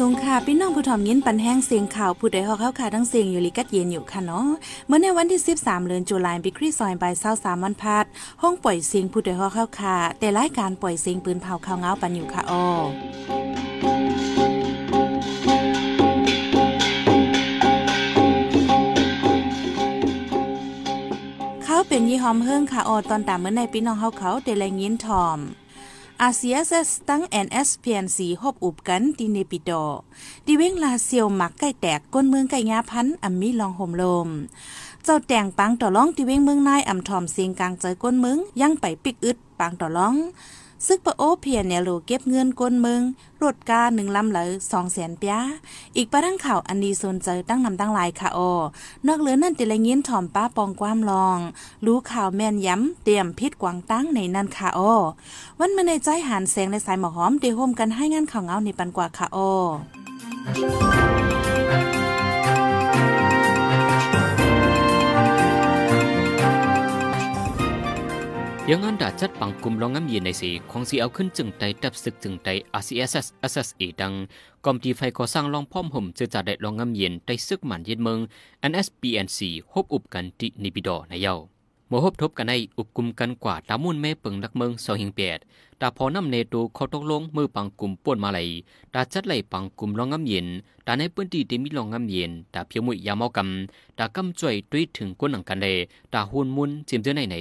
สงค่ะพี่น้องผู้ถ่อมยินปันแห้งเสียงข่าวผู้ใดฮอกเข้าค่ะทั้งเสียงอยู่ลิกัดเย็นอยู่ค่ะเนาะเมื่อในวันที่ 13เดือนตุลาคมปีคริสต์ศักราช23วันพัดห้องปล่อยเสียงผู้ใดฮอกเข้าค่ะแต่รายการปล่อยเสียงปืนเผาข่าวเงาปันอยู่ค่ะออเขาเป็นยี่หอมเฮิงค่ะออตอนตามเมื่อในพี่น้องเฮาเขาแต่แรงยินถอมอาเีย s s ตั้ง NSPNC ฮอบอุบกันดิเนปิโดดิเวงลาเซียวหมักไก่แตกก้นเมืองไก่ยาพันอัมมีลองห่มลม เจ้าแต่งปังต่อร้องดิเวงเมืองนายอัมทอมเสียงกลางใจก้นเมือง ยังไปปิกอึด ปังต่อร้องซึงปะโอเพียนเนี่ยหลเก็บเงินกวนเมืองรถกาหนึ่งลำเหลือสองแสนปียอีกประดังข่าวอันดีโซนเจอตั้งนำตั้งลายค่ะโอ นอกเหลือนั่นติละยินถอมป้าปองความลอง รู้ข่าวแม่นย้ำเตรียมพิษกวางตั้งในนั่นค่ะโอ วันมาในใจหานแสงในสายหมอหอมเดโฮมกันให้งานข่าวเงาในปันกว่าค่ะโอยังอันดาจัดปังกลุ่มรองงมเยีในสีของสีเอาขึ้นจึงไตดับศึกจึงไต RCSS SSE ดังกอมตีไฟก่อสร้างรองพ่อมห่มเจอจ่าได้รองงํมเย็นไตซึกหมันเย็นเมือง NSPNC ฮบอุบกันตินิบิดอในเยาโมฮบทบกันในอุบกลุ่มกันกว่าตามุ่นแม่เปิงลักเมืองสองหิงเปียดตาพอนำเนตูเขาตกลงมือปังกลุ่มป่วนมาเลยตาจัดไหลปังกลุ่มรองงํมเย็นตาในพื้นที่ที่มีรองงํมเย็นตาเพียวมุยยาเมากำตากำจ่วยด้วยถึงก้นหนังกันเลยตาหุ่นมุนจิมเจอในไหน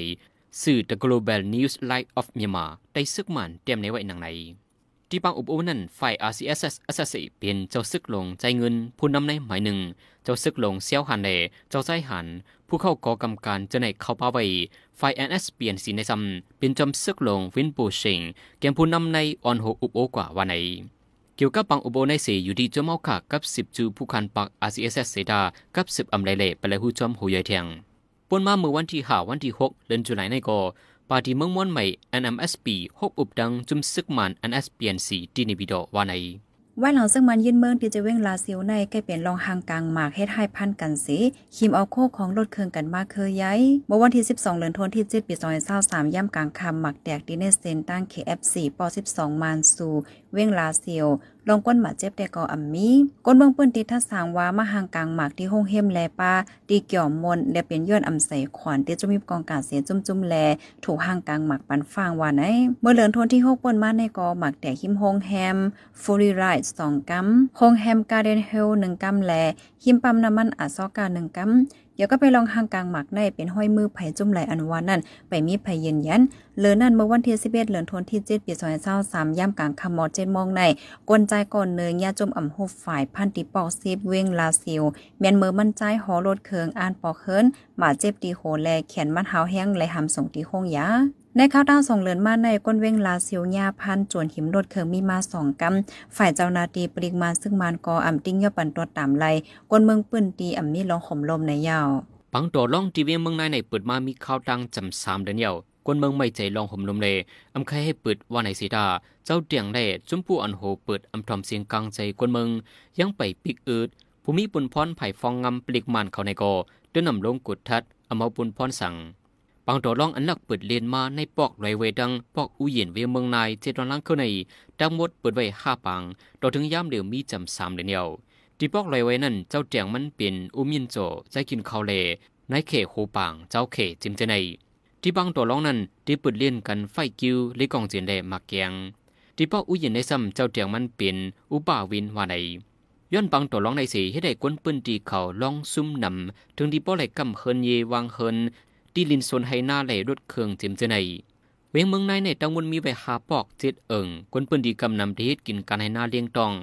สื่อ The Global News Light of Myanmar ได้ซึกมันเตรียมในไว้หนังไหน ที่บางอุปโอนั้นฝ่าย RCSS อัสสเป็นเจ้าซึกลงใจเงิน ผู้นำในหมายหนึ่ง เจ้าซึกลงเซียวหันเลเจ้าใจหัน ผู้เข้าก่อกำการจะในเข้าป้าไว้ฝ่าย NS เปลี่ยนสีในซ้ำเป็นจำซึกลงวินปูชงเกมผู้นำในออนโฮอุปโอกว่าวันไหน เกี่ยวกับปังอุโบในสีอยู่ที่จอมเอาขากับสิบจูผู้คันปัก RCSS เสดา กับสิบอัมไรเล่ไปเลยหูจอมหูหอยเทียงปนมาเมื่อวันที่หาวันที่หกเดือนจุลายนก่อปาร์ตี้เมืองม้วนใหม่ NMSP หกอุบดังจุมซึกมัน NSPNC ตีนิบิดอวาในไว้หลังซึ่งมันยืนเมืองที่จะเว้งลาเซียวในใกล้เป็นรองหางกลางหมากเฮ็ดให้พันกันสีคิมเอาโคของรถเครื่องกันมาเคยย้ายเมื่อวันที่ 12เดือนธันวาคมที่ดปี2023ย่ำกลางคำหมักแดกดิเนสเซนตั้ง KFC ป .12 มานสู่เว้งลาเซียวลองก้นหมาเจ็บแต่ก่ออัมมี ก้นเบื้องปื้นติดท่าสางว่ามาห่างกลางหมากที่ห้องเฮมแลปาตีเกี่ยวมนและเป็นย้อนอัมใส่ขวานเตี้ยจุ่มกองกาเสียจุ่มจุ่มแล ถูกห่างกลางหมากปันฟางว่าไหน เมื่อเหลือนทนที่หกปนมาในกอหมากแต่หิมห้องแฮมฟูรีไรส์สองกัมห้องแฮมการ์เดนเฮลหนึ่งกัมแลหิมปั๊มน้ำมันอัดซอกาหนึ่งกัมี๋ยวก็ไปลองห่างกลางหมักในเป็นห้อยมือไผ่จุ่มไหลอันวานนั่นไปมีไผ่เย็นยันเลือนั่นเมื่อวันที่ิบเดือนทัน่เจ็ดปีา0 2อย่ำกลางค่ำมอ็ดมองในกวนใจก่อนเนืองยาจุ่มอ่ำหุบฝ่ายพันติปอกซีบเวงลาซิวเมียนเมือมั่นใจ หอรถเคืองอ่านปอกเฮิร์นหมาเจ็บตีโหแล แขนมัดท้าแห้งไหลหำส่งตีห้องยาในข้าวด้านส่งเหลือนมาในก้นเว้งลาเซียวยาพันจวนหิมรถเคิงมีมาสองกำฝ่ายเจ้านาตีปริมาซึ่งมานกออ่ำติ้งยอปันตัวตามไลก้นเมืองปืนตีอ่ำมีลองข่มลมในยาวปังตัวล่องทีเวียเมืองในในเปิดมามีข้าวดังจำสามเดือนยาวก้นเมืองไม่ใจลองห่มลมเลยอ่ำใครให้เปิดว่าในสีดาเจ้าเตียงได้จุ้มผู้อันโหเปิดอ่ำทอมเสียงกลางใจก้นเมือง ยังไปปิกอืดภูมิปุ่นพรอไผ่ฟองงำปลิกมันเขาในกอด้วยนำลงกุดทัดอ่ำเอาปุ่นพรอนสั่งปังัอลองอันนักเปิดเลนมาในปอกไรเวดัง ปอกอยเย็นเวเมืองนายเจดอนลังเข้าในดังหมดเปิดไว้ห้าปังต่อถึงย่ามเดือมีจำสามเดียว ที่ปอกไรเวนั้น เจ้าแจงมันเป็นอุมินโจใจกินข้าวเลในเขโคปังเจ้าเขจิมเจใน ที่บังตัวลองนั้นที่เปิดเลยนกันไฟกิ้วหรือกองเจนแลมากแกงที่ปอกอยเย็นในซ้ำเจ้าแจงมันเป็นอุป่าวินวานหนย้อนบังตัวลองในสีให้ได้ก้นปืนตีเขาล่องซุ่มนำถึงที่ป้อไหลกำเฮินเยวางเฮินตีลินโซนไฮนาเหลรถเครื่องเจมเจไนเวงเมืองในในตังวนมีไวหาปอกเจ็ดเอิงคนปืนดีกำนำทเดชกินการไฮนาเลียงตอง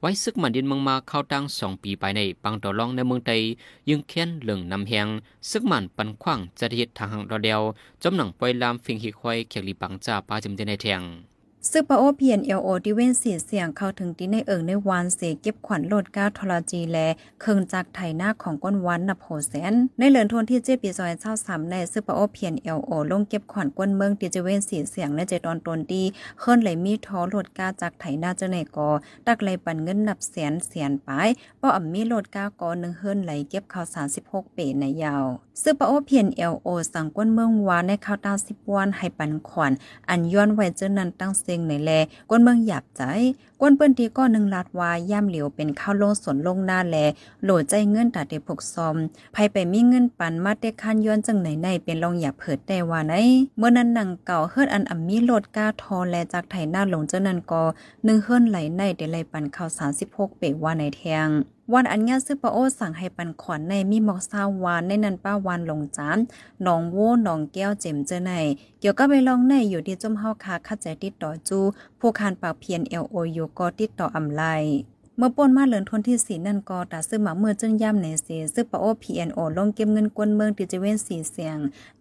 ไว้ซึกมันดินเมืองมาเข้าตั้งสองปีไปในปังต่อรองในเมืองไตยยึงเค้นเหลืองนำแหงซึกมันปันขว้างจะเฮ็ทางหังรอเดียวจอมหนังปล่อยลามฟิงหิควยเขียลีปังจ่าปาเจมเจไนแทงซึงปโอเพียนเอลโอดิเว้นเสียเสียงเข้าถึงที่ในเอิงในวานเสเก็บขวัญโลดก้าวทรจีแลเคิงจากไทหน้าของก้นวันนับโหแสนในเลือนทนที่เจ็บปีซอยเช่าสามในซึงปโอเพียนเอลโอลงเก็บขวัญก้นเมืองีเจเว้นเสียเสียงในเจตอนตนดีเคลื่อนไหลมีท้อโลดก้าจากไถหน้าเจเนกอตักไหลปันเงินนับแสนแสนปนไปป้ออ่ำมีโลดก้ากอหนึ่งเฮิรนไหลเก็บข่าวสารสิบหกเปในยาวซึงปโอเพียนเอลโอสั่งก้นเมืองวานในข่าวตาสิบวันให้ปันขวัญอันย้อนไวเจนันตั้งเซงในแลกวนเมืองหยับใจกวนเปิ้นที่ก็หนึ่งลาดวาย่ำเหลียวเป็นข้าวโลสนลงหน้าแล โหลดใจเงินตัดเดพกซอมภัยไปมีเงินปันมาเตคันย้อนจังไหนในเป็นลองหยับเผิดแต่ว่าไหน เมื่อนั้นหนังเก่าเฮิดอันอัมมีโหลดก้าทอแลจากไถหน้าหลงเจ้านั้นก็หนึ่งเฮิรนไหลในเดลัยปันข้าวสามสิบหกเปว่าในแทงวันอันงาซึ่งปะโอสั่งให้ปันขอนใน มีมอกซาวานในนันป้าวานหลงจานหนองโวหนองแก้วเจมเจอในเกี่ยวกับไปลองในอยู่ที่จมเฮาคาคัดใจติดต่อจู ผู้คานปากเพียนเอลโอยูก็ติดต่ออำไลเมื่อปนมาเหลือนทนที่สีนั่นก็ตัดซื้อมาเมื่อจึงย่ำในเสียซื้อปะโอพีเอ็นโอลงเก็บเงินกวนเมืองติจเวนสีเสียง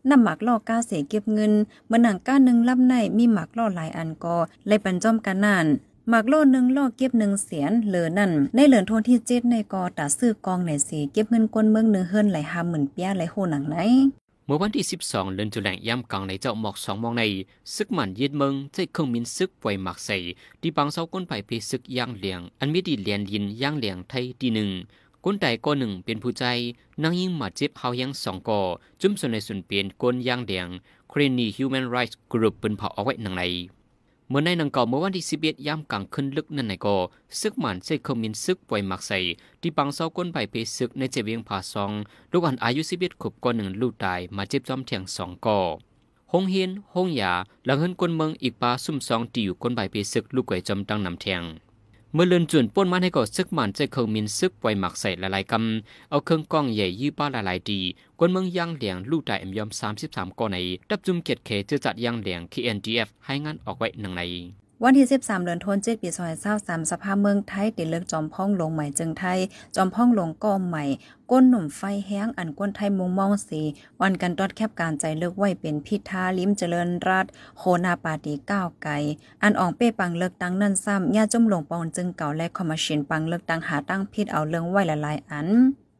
นำหมักล่อก้าเสียเก็บเงินเมื่อหนังก้าหนึ่งลับในมีหมักล่อหลายอันก็เลยปันจอมกันนั่นหมากโลนึ่งลอกเก็บหนึ่งเสียนเหลือนั่น ในเหลือโทนที่เจ็ดในกอตาซื้อกองไหนสีเก็บเงินก้นเมืองเนื้อเฮินไหลหาหมื่นเปียไหลโหหนังไหนเมื่อวันที่สิบสเงเลนจุแหลงย่ำกลางในเจ้าหมอกสองมองในซึกหมันยืดเมืองใจเครื่องมินซึกไวหมักใส่ ที่บางเสาก้นไผ่เพซึกย่างเหลียง อันมิดีเลียนยินย่างเหลียงไทยที่หนึ่งก้นไตก้นหนึ่งเป็นผู้ใจนั่งยิ่งหมาเจ็บเฮายังสองกอจุ่มส่วนในส่วนเปลี่ยนก้นย่างเหลียงเครนีฮิวแมนไรส์กรุ๊ปเป็นผาเอาไว้หนังในเมื่อในนังเก่าเมื่อวันที่สิบเอ็ดยามกลางคืนลึกนั่นในก็ซึกหมันเซคมินซึกป่วยหมักใส่ที่ปังเสาก้นใบเพซึกในเจวียงผาซองลูกอันอายุสิบเอ็ดขบก้อนหนึ่งลูกตายมาเจ็บจอมเทียงสองก่อหงเฮียนหงหยา หลังเฮินก้นเมืองอีกปลาซุ่มซองที่อยู่ก้นใบเพซึกลูกไก่จอมตั้งนำเทียงเมื่อเลื่อนจุนป้นมันให้ก่อซึกมันจะเคืองมินซึกไวหมักใส่หลายๆกำเอาเครื่องกล้องใหญ่ยี่ป้าหลายๆดี กวนเมืองย่างเหลียงลู่ไดเอ็มยอมสสสามิบามก่อในดับจุมเกียดตเขจะจัดย่างเหลียงีเอฟให้งานออกไว้หนังในวันที่13เดือนธันวาคมปี2ร้3สภาพเมืองไทยติดเลือกจอมพ่องลงใหม่จึงไทย จอมพ่องลงกอมใหม่ ก้นหนุ่มไฟแห้งอันก้นไทยมุงมองสี วันกันตอดแคบการใจเลือกไว้เป็นพิธา ลิ้มเจริญรัฐโคนาปาตีก้าวไกลอันอ่องเป้ปังเลือกตั้งนั่นซ้ำย่าจุ่มลงปองจึงเก่าและคอมมิชชั่นปังเลือกตั้งหาตั้งพิษเอาเรื่องไว้ลลายอัน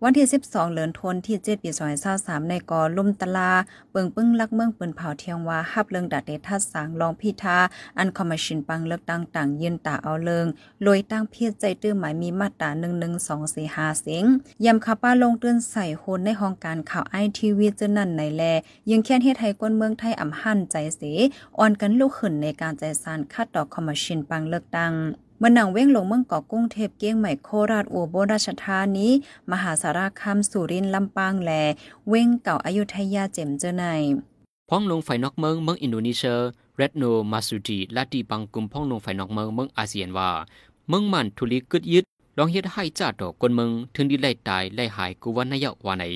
วันที่ 12เหลือนทนที่เจ็ดปีซอยเศร้าสามในกอลุ่มตลาเปิงปึ้งลักเมืองปืนเผาเทียงวาฮับเลิงดัดเดทัดสางลองพิทาอันคอมมชินปังเลิกตั้งต่างยืนตาเอาเลิงลอยตั้งเพียรใจตื้อหมายมีมาตราหนึ่งหนึ่งสองสี่ห้าเสียงยำขัาป้าลงเตือนใส่โคนในห้องการข่าวไอทีวีเจนั่นในแล ยังแค้นเฮ็ดไทยก้นเมืองไทยอ่ำหั่นใจเสียอ่อนกันลูกขึ้นในการใจสานคัดดอกคอมมชินปังเลิกตั้งเมื่อนางเว้งลงเมืองเกาะกุ้งเทพเกี้ยงใหม่โคราชอวบราชธานีมหาสารคามสุรินทร์ลำปางแลเว้งเก่าอายุทยาเจมเจอในพ้องลงไฟนอกเมืองเมืองอินโดนีเซียเรดโนมาสุดีลาดีบังกุมพ้องลงไฟนอกเมืองเมืองอาเซียนว่า เมืองมันทุลิกึดยึดลองเฮ็ดให้จ่าดอกกนเมืองถึงดีไล่ตายไล่หายกูวันนายะวานัย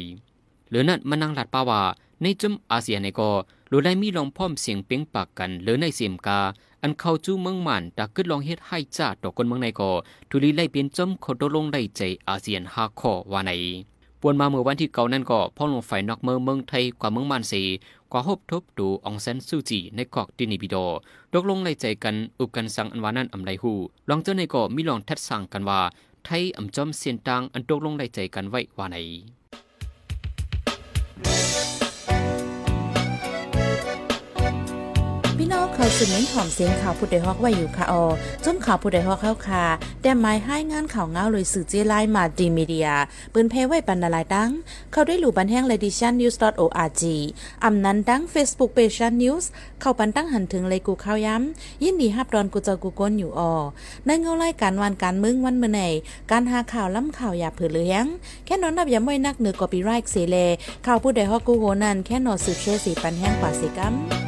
หรือนั่นมานังหลัดป่าว่าในจุมอาเซียนในก็หรือได้มีลองพ่อมเสียงเปียงปากกันหรือในเสียมกาอันเข้าจู้เมืองมันตักึดลองเฮ็ดให้จ้าต่อคนเมืองในก่อทุลีไล่เปลี่ยนจมขอตลงได้ใจอาเซียนห้าคอว่าไนปวนมาเมื่อวันที่เก่านั่นก็พ่อลงฝ่ายนอกเมืองเมืองไทยกว่าเมืองมันสีกว่าฮบทบดูองเซนซูจีในกอกดินิบิโดตกลงไล่ใจกันอุบกันสังอันวานั่นอำไรหูลองเจ้าในก็มีลองทัดสั่งกันว่าไทยอำจอมเสียนตังอันตกลงไล่ใจกันไว้ว่าไหนอยสืบเน้นหอมเสียงข่าวผู้ใดฮอกไว้อยู่ค่ะออจุมข่าวผู้ใดฮอกเข้าค่ะ แต่ไม้ให้งานข่าวเงาเลยสื่อเจไลน์มาดีมีเดียปืนเพไว้ปันนาลายดังเข้าด้วยหลู่บันแห้งเลดิชันนิวส์ .org ออานั้นดังเฟซบุ๊กเพจชันนิวส์เข้าปันตั้งหันถึงเลยกูข่าวย้ำยินดีฮับดอนกูจะกูก้นอยู่ออในเงาไล่การวันการมึงวันเมื่อไห่การหาข่าวล้ำข่าวอย่าเผือเลี้ยงแค่นอนนับอย่าไม่นักเหนือกอบีไรค์เสเลข่าวผู้ใดฮอกกูโหนันแค่นอนสืบเชสีปันแห้งกว่าสีกัม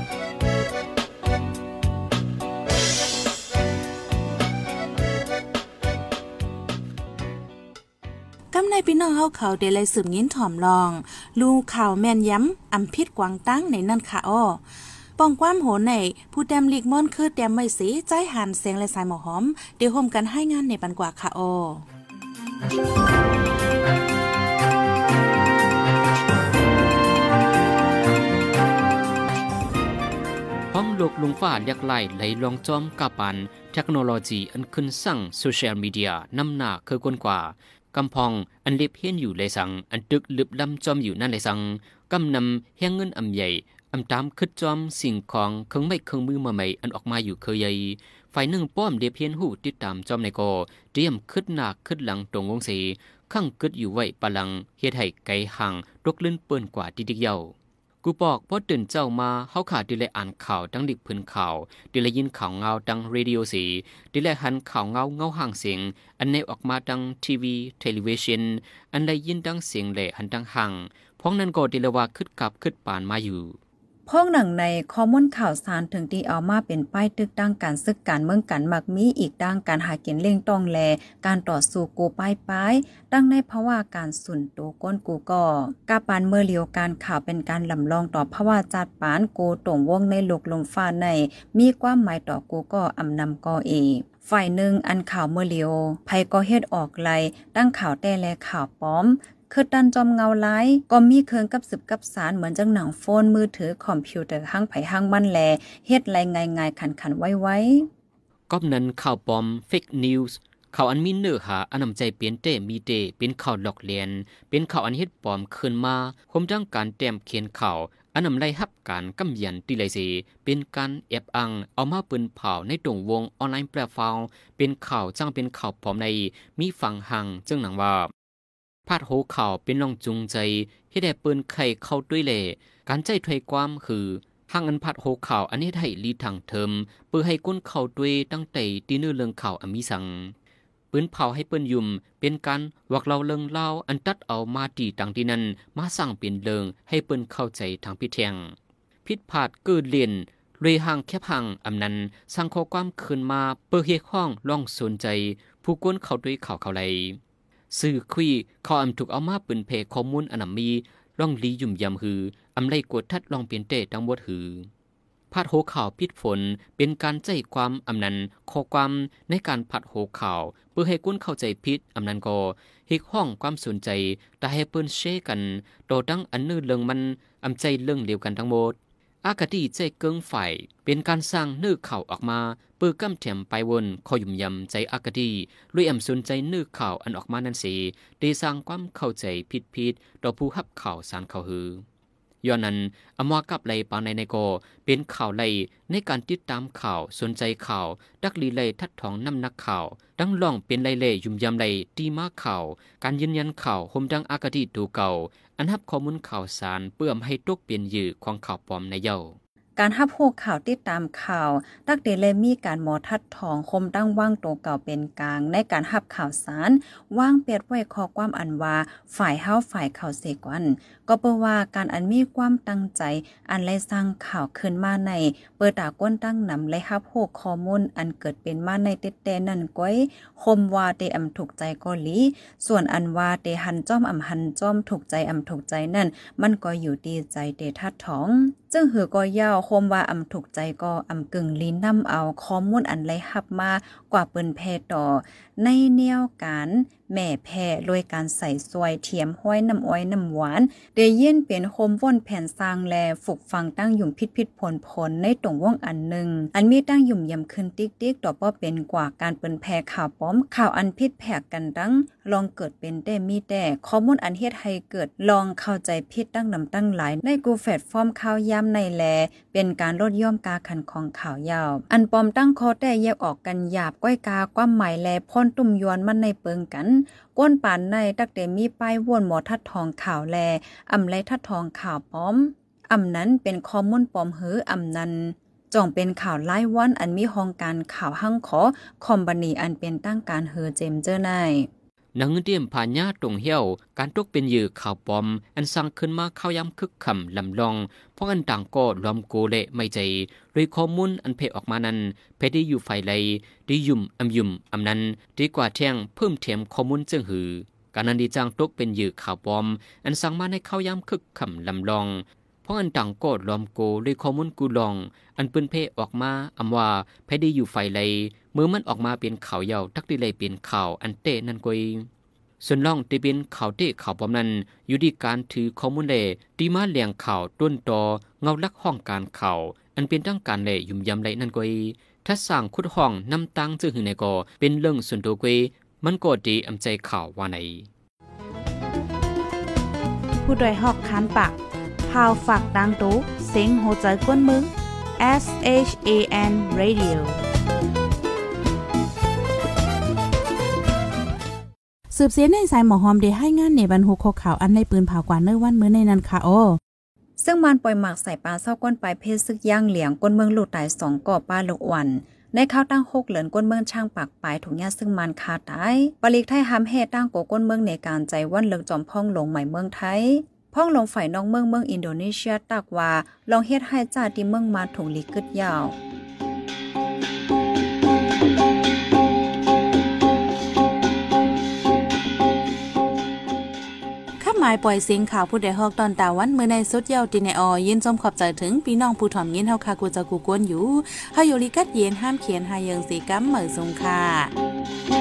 ในพี่น้องเฮาเขาได้เลยสืบยินถ่อมลอง ลูกข่าวแม่นย้ำอำพิษกวางตั้งในนั่นค่ะอ้อปองความโหนใน ผู้แดมลีกม่อนคือแดมไม่สี ใจหันเสียงและสายหมอหอม เดี๋ยวห่มกันให้งานในปันกว่าค่ะออห้องโลกลุงฟ้าอยากไหลไหลลองจอมกาปัน เทคโนโลยีอันขึ้นสั่งโซเชียลมีเดียนำหน้าคือกวนกว่ากำพอง อันเล็บเฮียนอยู่เลยสัง อันตึกลึบลำจอมอยู่นั่นเลยสังกำนำเฮียงเงินอำใหญ่อำตามคึดจอมสิ่งของเครื่องไม้เครื่องมือมาใหม่อันออกมาอยู่เคยใหญ่ฝ่ายหนึ่งป้อมเดียเพียนหูติดตามจอมในกอเตรียมคึดหนักคึดหลังตรงวงสีข้างคึดอยู่ไว้ปลังเฮ็ดให้ไกห่างรกลื่นเปิ้นกว่าที่ดิกเยา่ากูบอก พอตื่นเจ้ามาเฮาขาดดิเลยอ่านข่าวดังดิกพื้นข่าวดิเลยยินข่าวเงาดังเรดิโอสีดิเลหันข่าวเงาเงาห่างเสียง อันในออกมาดังทีวีเทลิเวชันอันได้ยินดังเสียงแหล่หันดังห่างพ้องนั้นก็ดิเลว่าขึ้นกลับขึ้นป่านมาอยู่พ้องหนังในข้อมูลข่าวสารถึงที่เอามาเป็นป้ายตึกดังการซึกการเมืองกันมักมีอีกดังการหาเกีย์เล่งต้องแล การต่อสู้กูป้ายป้ายดังในภาวะการสุนโตก้นกูก่อกาปานเมื่อเลียวการข่าวเป็นการลำลองต่อภาวะจัดปานโกต่งวงในหลกลมฟ้าใน มีความหมายต่อกูก่ออำนำก่อเองฝ่ายหนึ่งอันข่าวเมื่อเลียวภัยก็เฮ็ดออกไลตั้งข่าวแต่แลข่าวป้อมคือตันจอมเงาไล้ก็มีเคืองกับสืบกับสารเหมือนจังหนังโฟนมือถือคอมพิวเตอร์ห้างไผ่ห้างบ้านแลเฮ็ดไรไงไงขันขันไว้ไว้ก็นั้นข่าวปอมเฟกนิวส์ข่าวอันมีเนื้อหาอันนำใจเปลี่ยนเตมีเตเป็นข่าวหลอกเลียน เป็นข่าวอันเฮ็ดปอมขึ้นมา คมจังการแต้มเขียนข่าวอันนำไล่ฮับการกำยยนตีไลเซเป็นการแอบอัง เอามาปืนเผาในตรงวงออนไลน์แปลฟาวเป็นข่าวจ้างเป็นข่าวผอมในมีฝั่งหังจึงหนังว่าพาดหูข่าวเป็นลองจุงใจให้ได้ปืนไข่เข้าด้วยเล่การใจถวยความคือห่างอันพัดโหข่าวอันนี้ให้ลีทางเทิมเปื่อให้ก้นเข่าด้วยตั้งแต่ตีนื้อเรื่องข่าวอมีสังปืนเผาให้เปิ้นยุ่มเป็นการวักเราเลิงเล่าอันตัดเอามาตีต่างที่นั้นมาสร้างเปลี่ยนเลิงให้เปิ้นเข้าใจทางพิเทงพิษพาดเกิดเลียนเรห่างแคบห่างอันนั้นสร้างข้อความคืนมาเปิดเฮห้องล่องสนใจ ผู้ก้นเข้าด้วยข่าวเขาไหลสื่อคุยขออำถูกเอามาปืนเพข้อมูลอัามีร่องลียุ่มยำหืออำไลกวดทัดลองเปลี่ยนเตะทั้งหมดหือพาดโหข่าวพิษฝนเป็นการใจความอำนันข้อความ ในการพัดโหข่าว เพื่อให้กุ้นเข้าใจพิษอำนันกอฮิกห้องความสนใจ แต่ให้เปิ้นเชกันโตตั้งอันนื้อเลองมันอำใจเรื่องเดียวกันทั้งหมดอากาทีใจเกิงไฟยเป็นการสร้างเนื้อเข่าออกมาเปื้อก้ำเถียมไปวนคอยยุ่มยำใจอากาทีลุยแอมสนใจเนื้อเข่าอันออกมานั่นสีได้สร้างความเข้าใจผิดๆต่อผู้หับเข่าสารเข่าหือย้อนนั้นอมวากับไลปางในในโกเป็นข่าวไลในการติดตามข่าวสนใจข่าว ดักลีไลทัดทองน้ำนักข่าวดังล่องเป็นไลเล่ยุ่มยำไลตีมาข่าว การยืนยันข่าวฮมดังอากาศดีดูเก่า อันฮับข้อมูลข่าวสารเพื่อมให้ตกเป็นยนยื่อของข่าวปลอมในเย้าการหับโหกข่าวติดตามข่าวตักเดเลมีการหมอทัดทอง คมตั้งว่างตัวเก่าเป็นกลาง ในการหับข่าวสาร ว่างเปียดไว้คอความอันว่าฝ่ายเฮาฝ่ายข่าวเสกวัน ก็เปะว่าการอันมีความตั้งใจ อันไล่สร้างข่าวขึ้นมาใน เปิดตาก้นตั้งนำไละหับโหกข้อมูลอันเกิดเป็นมาในเต็ดแต่นั่นก้อย คมว่าเตอำถูกใจก็ลีส่วนอันว่าเตหันจ้อมอำหันจ้อมถูกใจอำถูกใจนั่นมันก็อยู่ดีใจเตทัดทองจึงหือก็ยาวคมว่าอำถูกใจก็อำกึ่งลิ้นนำเอาข้อมูลอันไรหับมากว่าเปิ้นแพต่อ ในแนวการแม่แพ้โดยการใส่ซวยเทียมห้อยน้ำอ้อยน้ำหวานเดยเย็นเปลี่ยนโคมว่นแผ่นสร้างแลฝึกฟังตั้งหยุ่มพิษพิษผลผลในตรงว่องอันหนึ่ง อันมีตั้งหยุ่มยำขึ้นติ๊กติ๊กต่อป้อเป็นกว่าการเปินแพ้ข่าวป้อม ข่าวอันพิษแผกกันตั้งลองเกิดเป็นแต่มีแต่ ข้อมูลอันเฮ็ดให้เกิดลองเข้าใจพิษตั้งนำตั้งหลาย ในกูแฟดฟอร์มข่าวย้ำในแลเป็นการลดย่อมกาขันของข่าวยาว อันปอมตั้งคอแต่แยกออกกันหยาบก้อยกาความหมายแลพ่นตุ่มยวนมันในเปิงกันก้นปานในตักแต่มีป้ายวนหมอทัดทองข่าวแล อำไรทัดทองข่าวป้อม อำนั้นเป็นคอมมอนปอมหืออำนั้นจ่องเป็นข่าวไล่วันอันมีห้องการข่าวหั่งขอ คอมบันีอันเป็นตั้งการเฮอเจมเจอร์นนังเดียมผาญาตรงเหี้ยวการตกเป็นเยือข่าวปอม อันสั่งขึ้นมาเข้าย้ำคึกคำลำลองเพราะอันต่างก็ล้อมโกเละไม่ใจโดยข้อมูลอันเพจออกมานั้นเพจได้อยู่ไฟไยดได้ยุ่มอำยุ่มอำนั้นดีกว่าแท่งเพิ่มเทียมข้อมูลเจิงหือการนันดีจางตกเป็นเยือข่าวปอม อันสั่งมาในเข้าย้ำคึกคำลำลอง้องอันต่างกดลอมโกด้วยข้อมูลกูลอง อันปืนเพออกมาอำว่าแพดีอยู่ไฟเลเมื่อมันออกมาเป็นข่าวยาวทักดีเลยเป็นข่าวอันเตนั่นกวย ส่วนล่องตีเป็นข่าวเตะข่าวปอมนั้นอยู่ดีการถือข้อมูลเลตีมาเลียงข่าวต้นตอเงาลักห้องการข่าว อันเป็นตั้งการเลยยุ่มยำเลยนั่นกวย ถ้าสร้างคุดห้องน้ำตังซึ่งหึงในก่อเป็นเรื่องส่วนตัวกวยมันก็ดีอำใจข่าวว่าไหนผู้โดยหอกคานปาก่าวฝากดังตู้เซยงโหใจกวนมึง S H A N Radio สืบเสียในสายหมอหอมเดให้งานในบรรหุกข่าว อันในปืนผ่ากว่าเนื้อวันมื้อในนันค่ะโอซึ่งมันปล่อยหมากใส่ปลาเศร้าก้นไปเพศซึกย่างเหลียง ก้นเมืองหลุดตายสองกอบป้าลูกวัน ในข้าวตั้งหกเหลือนก้นเมืองช่างปากปลายถุงยาซึ่งมันขาดตาย ปลีกไทยหามเฮตั้งโกก้นเมืองในการใจวันเลิกจอมพ่องลงใหม่เมืองไทยพ่องลงฝ่ายน้องเมืองเมืองอินโดนีเซียตักว่าลองเฮ็ดให้จ่าที่เมืองมาถงลีกึดยาวหมายปล่อยสิงข่าวผู้ใดฮอกตอนตาวันเมื่อในสุดเยาว ตินออยินจมขอบใจถึงพี่น้องผู้ถ่อมยินเฮาคากูจะกูกวนอยู่เฮ้อยู่ลิกัดเย็นห้ามเขียนหายังสีกัมเหมือสงค่ะ